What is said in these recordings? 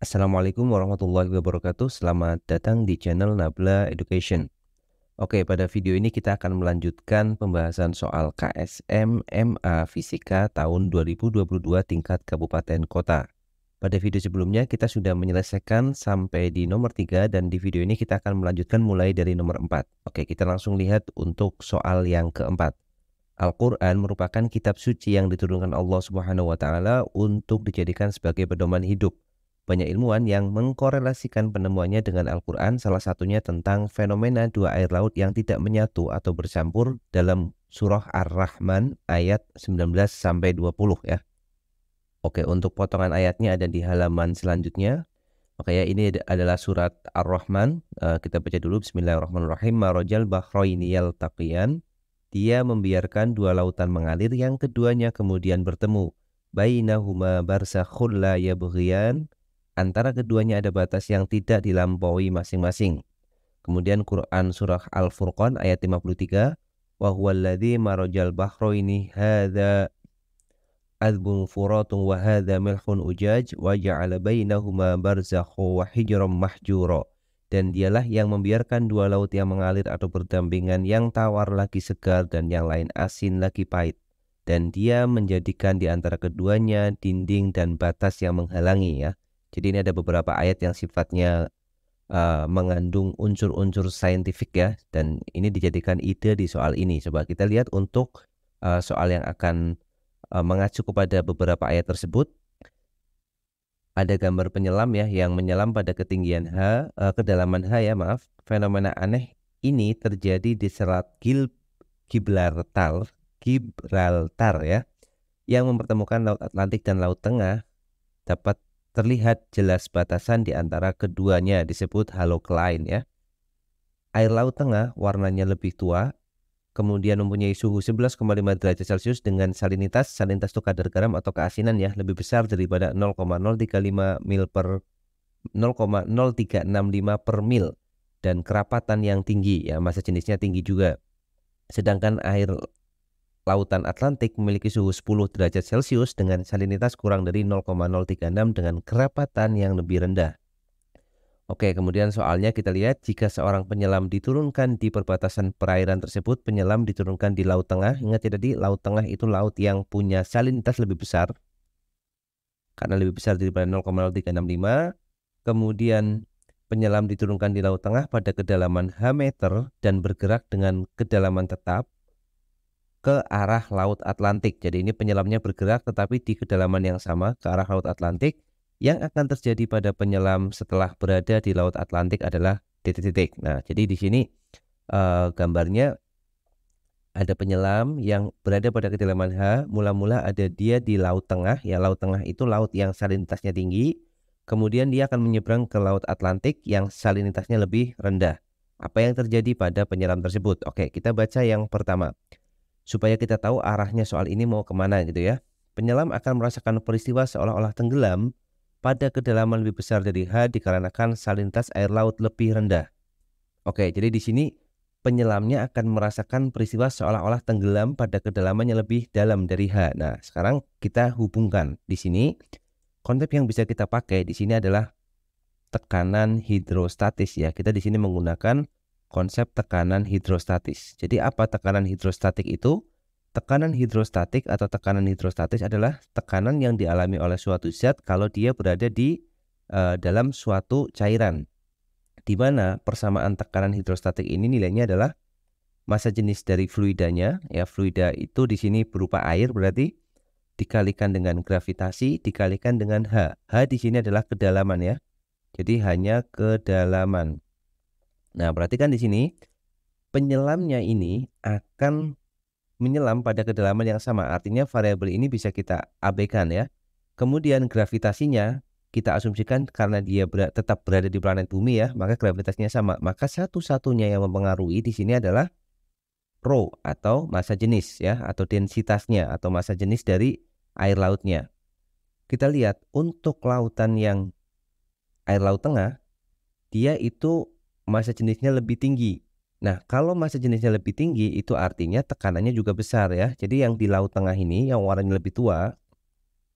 Assalamualaikum warahmatullahi wabarakatuh. Selamat datang di channel Nabla Education. Oke, pada video ini kita akan melanjutkan pembahasan soal KSM MA Fisika tahun 2022 tingkat kabupaten kota. Pada video sebelumnya kita sudah menyelesaikan sampai di nomor 3 dan di video ini kita akan melanjutkan mulai dari nomor 4. Oke, kita langsung lihat untuk soal yang keempat. Al-Quran merupakan kitab suci yang diturunkan Allah Subhanahu wa Ta'ala untuk dijadikan sebagai pedoman hidup banyak ilmuwan yang mengkorelasikan penemuannya dengan Al-Quran, salah satunya tentang fenomena dua air laut yang tidak menyatu atau bercampur dalam surah Ar-Rahman ayat 19-20 ya. Oke, untuk potongan ayatnya ada di halaman selanjutnya. ya, ini adalah surat Ar-Rahman. Eh, kita baca dulu Bismillahirrahmanirrahim. Marojal bahroini yaltaqiyan. Dia membiarkan dua lautan mengalir yang keduanya kemudian bertemu. Bainahuma barsakhul la yabghiyan Antara keduanya ada batas yang tidak dilampaui masing-masing. Kemudian Quran surah Al-Furqan ayat 53, وَهُوَ الَّذِي مَرَجَ الْبَحْرَيْنِ هَذَا أَذْبٌ furatun وَهَذَا مِلْحٌ أُجَاجْ ujaj بَيْنَهُمَا بَرْزَخُ وَحِجْرًا مَحْجُورًا Dan dialah yang membiarkan dua laut yang mengalir atau berdampingan yang tawar lagi segar dan yang lain asin lagi pahit. Dan dia menjadikan di antara keduanya dinding dan batas yang menghalangi ya. Jadi ini ada beberapa ayat yang sifatnya uh, mengandung unsur-unsur saintifik ya dan ini dijadikan ide di soal ini. Coba kita lihat untuk uh, soal yang akan uh, mengacu kepada beberapa ayat tersebut. Ada gambar penyelam ya yang menyelam pada ketinggian H, uh, kedalaman H ya maaf. Fenomena aneh ini terjadi di selat Gil Gibraltar, Gibraltar ya, yang mempertemukan Laut Atlantik dan Laut Tengah dapat terlihat jelas batasan di antara keduanya disebut halocline ya. Air laut tengah warnanya lebih tua, kemudian mempunyai suhu 11,5 derajat Celcius dengan salinitas, salinitas itu kadar garam atau keasinan ya, lebih besar daripada 0,035 mil per 0,0365 per mil dan kerapatan yang tinggi ya, masa jenisnya tinggi juga. Sedangkan air Lautan Atlantik memiliki suhu 10 derajat Celcius dengan salinitas kurang dari 0,036 dengan kerapatan yang lebih rendah. Oke, kemudian soalnya kita lihat jika seorang penyelam diturunkan di perbatasan perairan tersebut, penyelam diturunkan di laut tengah. Ingat ya tidak di laut tengah itu laut yang punya salinitas lebih besar karena lebih besar daripada 0,0365. Kemudian penyelam diturunkan di laut tengah pada kedalaman H meter dan bergerak dengan kedalaman tetap ke arah Laut Atlantik. Jadi ini penyelamnya bergerak tetapi di kedalaman yang sama ke arah Laut Atlantik. Yang akan terjadi pada penyelam setelah berada di Laut Atlantik adalah titik-titik. Nah, jadi di sini uh, gambarnya ada penyelam yang berada pada kedalaman H. Mula-mula ada dia di Laut Tengah. Ya, Laut Tengah itu laut yang salinitasnya tinggi. Kemudian dia akan menyeberang ke Laut Atlantik yang salinitasnya lebih rendah. Apa yang terjadi pada penyelam tersebut? Oke, kita baca yang pertama supaya kita tahu arahnya soal ini mau kemana gitu ya. Penyelam akan merasakan peristiwa seolah-olah tenggelam pada kedalaman lebih besar dari H dikarenakan salinitas air laut lebih rendah. Oke, jadi di sini penyelamnya akan merasakan peristiwa seolah-olah tenggelam pada kedalaman yang lebih dalam dari H. Nah, sekarang kita hubungkan di sini. Konsep yang bisa kita pakai di sini adalah tekanan hidrostatis ya. Kita di sini menggunakan konsep tekanan hidrostatis. Jadi apa tekanan hidrostatik itu? Tekanan hidrostatik atau tekanan hidrostatis adalah tekanan yang dialami oleh suatu zat kalau dia berada di uh, dalam suatu cairan. Di mana persamaan tekanan hidrostatik ini nilainya adalah massa jenis dari fluidanya. Ya, fluida itu di sini berupa air berarti dikalikan dengan gravitasi dikalikan dengan H. H di sini adalah kedalaman ya. Jadi hanya kedalaman. Nah, perhatikan di sini penyelamnya ini akan menyelam pada kedalaman yang sama. Artinya variabel ini bisa kita abaikan ya. Kemudian gravitasinya kita asumsikan karena dia ber tetap berada di planet bumi ya, maka gravitasinya sama. Maka satu-satunya yang mempengaruhi di sini adalah rho atau massa jenis ya atau densitasnya atau massa jenis dari air lautnya. Kita lihat untuk lautan yang air laut tengah dia itu masa jenisnya lebih tinggi. Nah, kalau masa jenisnya lebih tinggi, itu artinya tekanannya juga besar ya. Jadi yang di laut tengah ini, yang warnanya lebih tua,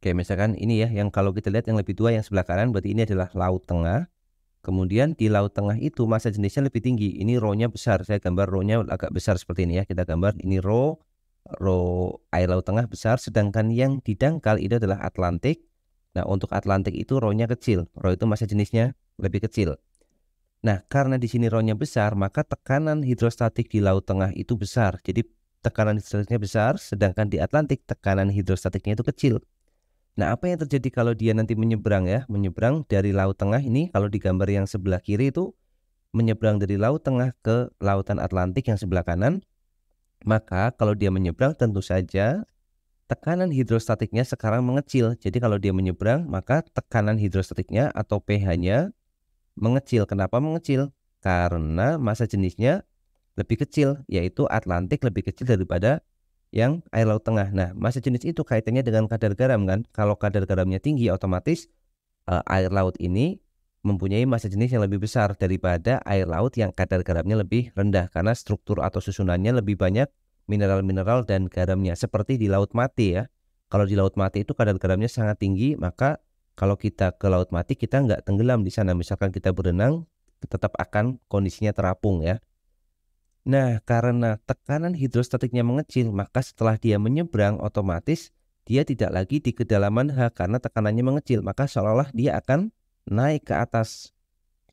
kayak misalkan ini ya, yang kalau kita lihat yang lebih tua yang sebelah kanan, berarti ini adalah laut tengah. Kemudian di laut tengah itu masa jenisnya lebih tinggi. Ini rohnya nya besar. Saya gambar rohnya nya agak besar seperti ini ya. Kita gambar ini ro ro air laut tengah besar. Sedangkan yang di dangkal itu adalah Atlantik. Nah untuk Atlantik itu rohnya nya kecil. ro itu masa jenisnya lebih kecil. Nah, karena di sini ronnya besar, maka tekanan hidrostatik di Laut Tengah itu besar. Jadi tekanan hidrostatiknya besar, sedangkan di Atlantik tekanan hidrostatiknya itu kecil. Nah, apa yang terjadi kalau dia nanti menyeberang ya? Menyeberang dari Laut Tengah ini, kalau di gambar yang sebelah kiri itu menyeberang dari Laut Tengah ke Lautan Atlantik yang sebelah kanan, maka kalau dia menyeberang tentu saja tekanan hidrostatiknya sekarang mengecil. Jadi kalau dia menyeberang, maka tekanan hidrostatiknya atau pH-nya mengecil. Kenapa mengecil? Karena masa jenisnya lebih kecil, yaitu Atlantik lebih kecil daripada yang air laut tengah. Nah, masa jenis itu kaitannya dengan kadar garam kan. Kalau kadar garamnya tinggi, otomatis uh, air laut ini mempunyai masa jenis yang lebih besar daripada air laut yang kadar garamnya lebih rendah karena struktur atau susunannya lebih banyak mineral-mineral dan garamnya seperti di laut mati ya. Kalau di laut mati itu kadar garamnya sangat tinggi, maka kalau kita ke laut mati kita nggak tenggelam di sana misalkan kita berenang tetap akan kondisinya terapung ya nah karena tekanan hidrostatiknya mengecil maka setelah dia menyeberang otomatis dia tidak lagi di kedalaman H karena tekanannya mengecil maka seolah-olah dia akan naik ke atas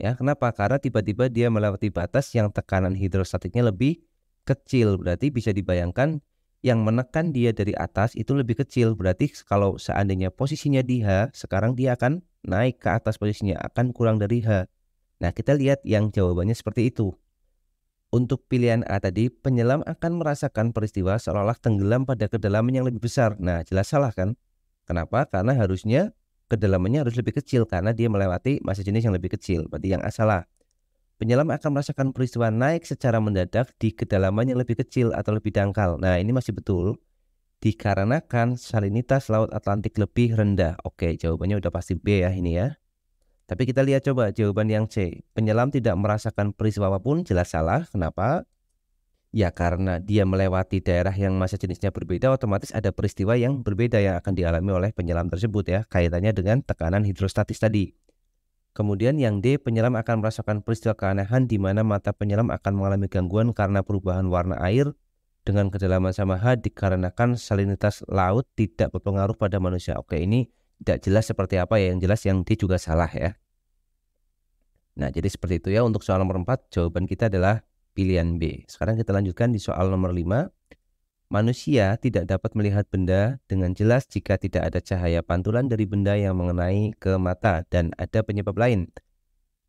ya kenapa karena tiba-tiba dia melewati batas yang tekanan hidrostatiknya lebih kecil berarti bisa dibayangkan yang menekan dia dari atas itu lebih kecil. Berarti kalau seandainya posisinya di H, sekarang dia akan naik ke atas posisinya, akan kurang dari H. Nah, kita lihat yang jawabannya seperti itu. Untuk pilihan A tadi, penyelam akan merasakan peristiwa seolah-olah tenggelam pada kedalaman yang lebih besar. Nah, jelas salah kan? Kenapa? Karena harusnya kedalamannya harus lebih kecil karena dia melewati masa jenis yang lebih kecil. Berarti yang A salah. Penyelam akan merasakan peristiwa naik secara mendadak di kedalaman yang lebih kecil atau lebih dangkal. Nah, ini masih betul. Dikarenakan salinitas Laut Atlantik lebih rendah. Oke, jawabannya udah pasti B ya ini ya. Tapi kita lihat coba jawaban yang C. Penyelam tidak merasakan peristiwa apapun, jelas salah. Kenapa? Ya karena dia melewati daerah yang masa jenisnya berbeda, otomatis ada peristiwa yang berbeda yang akan dialami oleh penyelam tersebut ya. Kaitannya dengan tekanan hidrostatis tadi. Kemudian yang D, penyelam akan merasakan peristiwa keanehan di mana mata penyelam akan mengalami gangguan karena perubahan warna air dengan kedalaman sama H dikarenakan salinitas laut tidak berpengaruh pada manusia. Oke, ini tidak jelas seperti apa ya, yang jelas yang D juga salah ya. Nah, jadi seperti itu ya untuk soal nomor 4, jawaban kita adalah pilihan B. Sekarang kita lanjutkan di soal nomor 5. Manusia tidak dapat melihat benda dengan jelas jika tidak ada cahaya pantulan dari benda yang mengenai ke mata dan ada penyebab lain.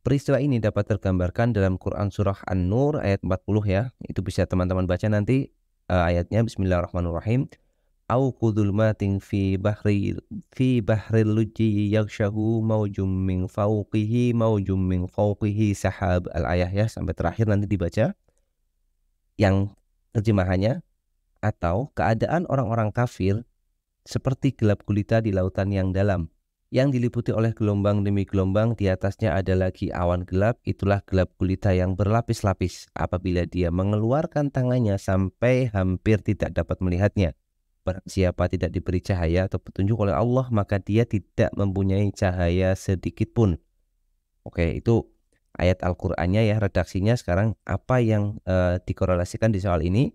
Peristiwa ini dapat tergambarkan dalam Quran Surah An-Nur ayat 40 ya. Itu bisa teman-teman baca nanti uh, ayatnya Bismillahirrahmanirrahim. Au kudulmatin fi bahri fi bahril luji yakshahu maujum min fauqihi maujum min fauqihi sahab al ayah ya sampai terakhir nanti dibaca yang terjemahannya atau keadaan orang-orang kafir seperti gelap gulita di lautan yang dalam, yang diliputi oleh gelombang demi gelombang di atasnya ada lagi awan gelap, itulah gelap gulita yang berlapis-lapis apabila dia mengeluarkan tangannya sampai hampir tidak dapat melihatnya. siapa tidak diberi cahaya atau petunjuk oleh Allah, maka dia tidak mempunyai cahaya sedikit pun. Oke, itu ayat Al-Qur'annya ya redaksinya sekarang apa yang uh, dikorelasikan di soal ini?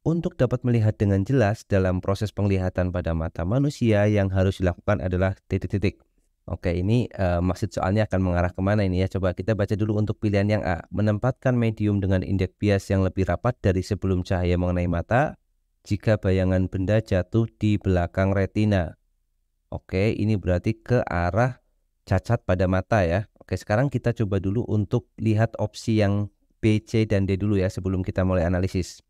Untuk dapat melihat dengan jelas dalam proses penglihatan pada mata manusia yang harus dilakukan adalah titik-titik. Oke, ini uh, maksud soalnya akan mengarah kemana ini ya? Coba kita baca dulu untuk pilihan yang A. Menempatkan medium dengan indeks bias yang lebih rapat dari sebelum cahaya mengenai mata jika bayangan benda jatuh di belakang retina. Oke, ini berarti ke arah cacat pada mata ya. Oke, sekarang kita coba dulu untuk lihat opsi yang B, C, dan D dulu ya sebelum kita mulai analisis.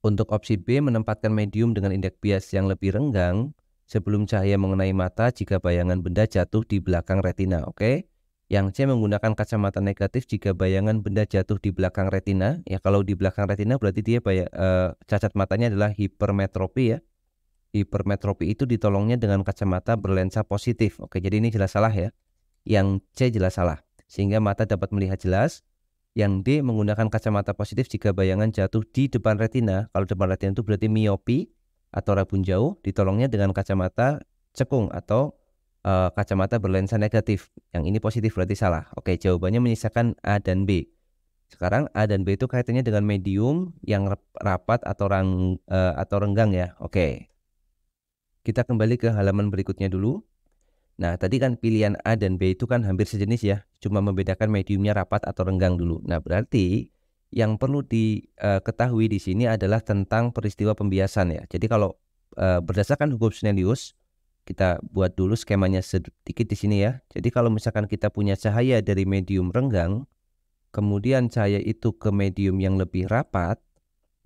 Untuk opsi B, menempatkan medium dengan indeks bias yang lebih renggang sebelum cahaya mengenai mata jika bayangan benda jatuh di belakang retina, oke? Okay? Yang C menggunakan kacamata negatif jika bayangan benda jatuh di belakang retina. Ya kalau di belakang retina berarti dia bayar, uh, eh, cacat matanya adalah hipermetropi ya. Hipermetropi itu ditolongnya dengan kacamata berlensa positif. Oke, jadi ini jelas salah ya. Yang C jelas salah. Sehingga mata dapat melihat jelas, yang D menggunakan kacamata positif jika bayangan jatuh di depan retina. Kalau depan retina itu berarti miopi atau rabun jauh, ditolongnya dengan kacamata cekung atau uh, kacamata berlensa negatif. Yang ini positif berarti salah. Oke, jawabannya menyisakan A dan B. Sekarang A dan B itu kaitannya dengan medium yang rapat atau rang, uh, atau renggang ya. Oke. Kita kembali ke halaman berikutnya dulu. Nah, tadi kan pilihan A dan B itu kan hampir sejenis ya, cuma membedakan mediumnya rapat atau renggang dulu. Nah, berarti yang perlu diketahui eh, di sini adalah tentang peristiwa pembiasan ya. Jadi kalau eh, berdasarkan hukum Snellius, kita buat dulu skemanya sedikit di sini ya. Jadi kalau misalkan kita punya cahaya dari medium renggang, kemudian cahaya itu ke medium yang lebih rapat,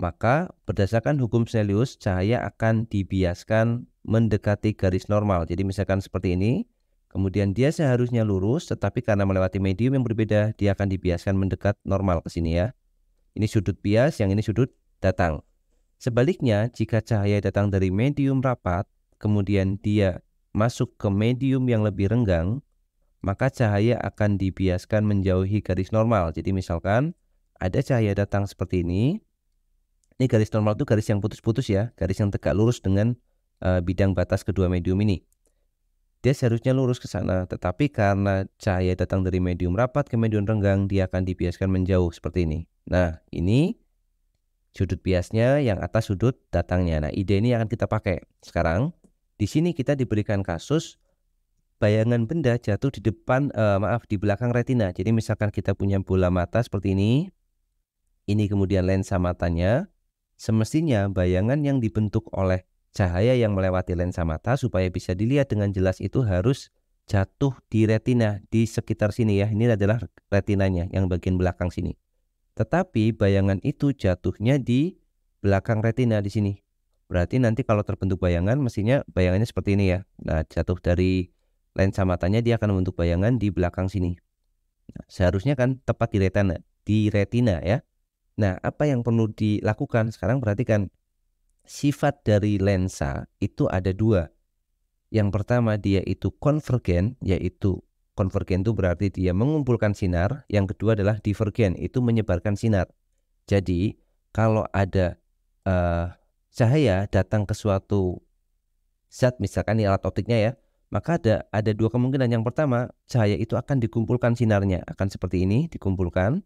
maka berdasarkan hukum Selius cahaya akan dibiaskan mendekati garis normal. Jadi misalkan seperti ini, kemudian dia seharusnya lurus tetapi karena melewati medium yang berbeda dia akan dibiaskan mendekat normal ke sini ya. Ini sudut bias, yang ini sudut datang. Sebaliknya, jika cahaya datang dari medium rapat, kemudian dia masuk ke medium yang lebih renggang, maka cahaya akan dibiaskan menjauhi garis normal. Jadi misalkan ada cahaya datang seperti ini, ini garis normal itu garis yang putus-putus ya, garis yang tegak lurus dengan uh, bidang batas kedua medium ini. Dia seharusnya lurus ke sana, tetapi karena cahaya datang dari medium rapat ke medium renggang, dia akan dibiaskan menjauh seperti ini. Nah, ini sudut biasnya yang atas sudut datangnya. Nah, ide ini akan kita pakai. Sekarang, di sini kita diberikan kasus bayangan benda jatuh di depan eh, maaf di belakang retina. Jadi misalkan kita punya bola mata seperti ini. Ini kemudian lensa matanya. Semestinya bayangan yang dibentuk oleh cahaya yang melewati lensa mata supaya bisa dilihat dengan jelas itu harus jatuh di retina di sekitar sini ya. Ini adalah retinanya yang bagian belakang sini. Tetapi bayangan itu jatuhnya di belakang retina di sini. Berarti nanti kalau terbentuk bayangan mestinya bayangannya seperti ini ya. Nah, jatuh dari lensa matanya dia akan membentuk bayangan di belakang sini. Nah, seharusnya kan tepat di retina, di retina ya. Nah, apa yang perlu dilakukan sekarang? Perhatikan sifat dari lensa itu ada dua. Yang pertama dia itu konvergen, yaitu konvergen itu berarti dia mengumpulkan sinar. Yang kedua adalah divergen, itu menyebarkan sinar. Jadi kalau ada uh, cahaya datang ke suatu zat, misalkan ini alat optiknya ya, maka ada ada dua kemungkinan. Yang pertama, cahaya itu akan dikumpulkan sinarnya, akan seperti ini dikumpulkan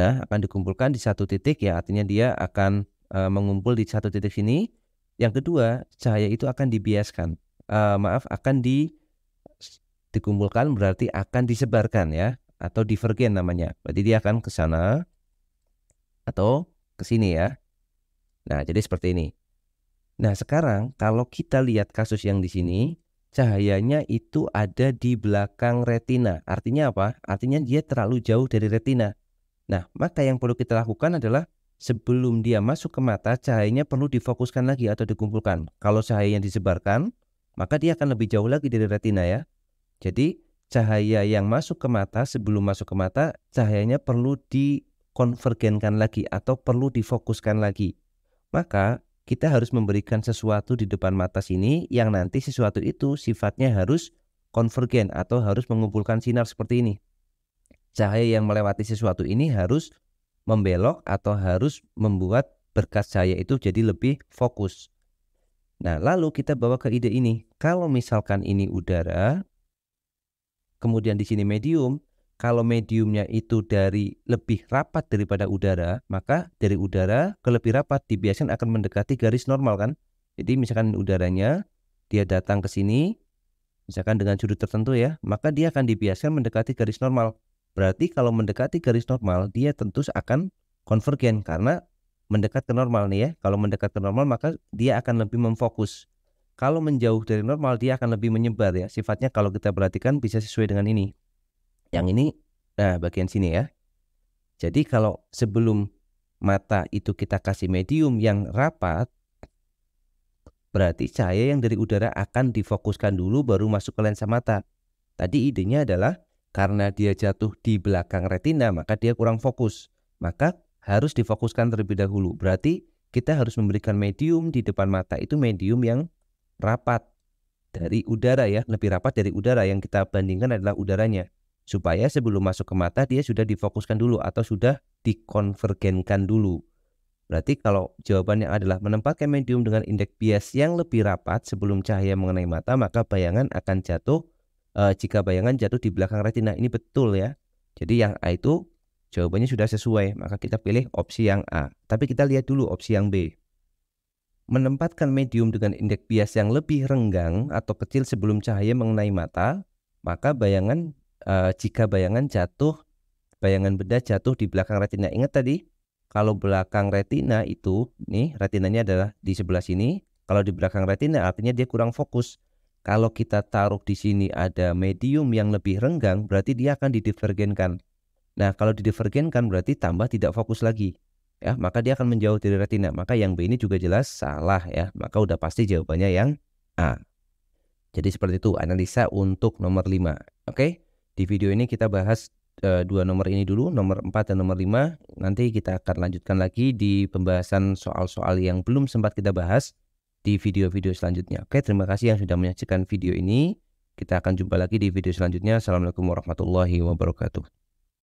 akan dikumpulkan di satu titik ya, artinya dia akan e, mengumpul di satu titik sini. Yang kedua, cahaya itu akan dibiaskan. E, maaf, akan di dikumpulkan berarti akan disebarkan ya atau divergen namanya. Berarti dia akan ke sana atau ke sini ya. Nah, jadi seperti ini. Nah, sekarang kalau kita lihat kasus yang di sini, cahayanya itu ada di belakang retina. Artinya apa? Artinya dia terlalu jauh dari retina. Nah, maka yang perlu kita lakukan adalah sebelum dia masuk ke mata, cahayanya perlu difokuskan lagi atau dikumpulkan. Kalau cahayanya disebarkan, maka dia akan lebih jauh lagi dari retina ya. Jadi, cahaya yang masuk ke mata sebelum masuk ke mata, cahayanya perlu dikonvergenkan lagi atau perlu difokuskan lagi. Maka, kita harus memberikan sesuatu di depan mata sini yang nanti sesuatu itu sifatnya harus konvergen atau harus mengumpulkan sinar seperti ini cahaya yang melewati sesuatu ini harus membelok atau harus membuat berkas cahaya itu jadi lebih fokus. Nah, lalu kita bawa ke ide ini. Kalau misalkan ini udara, kemudian di sini medium, kalau mediumnya itu dari lebih rapat daripada udara, maka dari udara ke lebih rapat dibiasakan akan mendekati garis normal kan? Jadi misalkan udaranya dia datang ke sini, misalkan dengan sudut tertentu ya, maka dia akan dibiasakan mendekati garis normal. Berarti kalau mendekati garis normal, dia tentu akan konvergen karena mendekat ke normal nih ya. Kalau mendekat ke normal maka dia akan lebih memfokus. Kalau menjauh dari normal dia akan lebih menyebar ya. Sifatnya kalau kita perhatikan bisa sesuai dengan ini. Yang ini nah bagian sini ya. Jadi kalau sebelum mata itu kita kasih medium yang rapat berarti cahaya yang dari udara akan difokuskan dulu baru masuk ke lensa mata. Tadi idenya adalah karena dia jatuh di belakang retina, maka dia kurang fokus. Maka harus difokuskan terlebih dahulu. Berarti kita harus memberikan medium di depan mata itu medium yang rapat dari udara ya, lebih rapat dari udara yang kita bandingkan adalah udaranya. Supaya sebelum masuk ke mata dia sudah difokuskan dulu atau sudah dikonvergenkan dulu. Berarti kalau jawabannya adalah menempatkan medium dengan indeks bias yang lebih rapat sebelum cahaya mengenai mata, maka bayangan akan jatuh e, jika bayangan jatuh di belakang retina ini betul ya. Jadi yang A itu jawabannya sudah sesuai, maka kita pilih opsi yang A. Tapi kita lihat dulu opsi yang B. Menempatkan medium dengan indeks bias yang lebih renggang atau kecil sebelum cahaya mengenai mata, maka bayangan e, jika bayangan jatuh, bayangan benda jatuh di belakang retina. Ingat tadi, kalau belakang retina itu, nih retinanya adalah di sebelah sini. Kalau di belakang retina artinya dia kurang fokus. Kalau kita taruh di sini ada medium yang lebih renggang, berarti dia akan didivergenkan. Nah, kalau didivergenkan berarti tambah tidak fokus lagi. Ya, maka dia akan menjauh dari retina. Maka yang B ini juga jelas salah ya. Maka udah pasti jawabannya yang A. Jadi seperti itu analisa untuk nomor 5. Oke. Di video ini kita bahas e, dua nomor ini dulu, nomor 4 dan nomor 5. Nanti kita akan lanjutkan lagi di pembahasan soal-soal yang belum sempat kita bahas di video-video selanjutnya. Oke, terima kasih yang sudah menyaksikan video ini. Kita akan jumpa lagi di video selanjutnya. Assalamualaikum warahmatullahi wabarakatuh.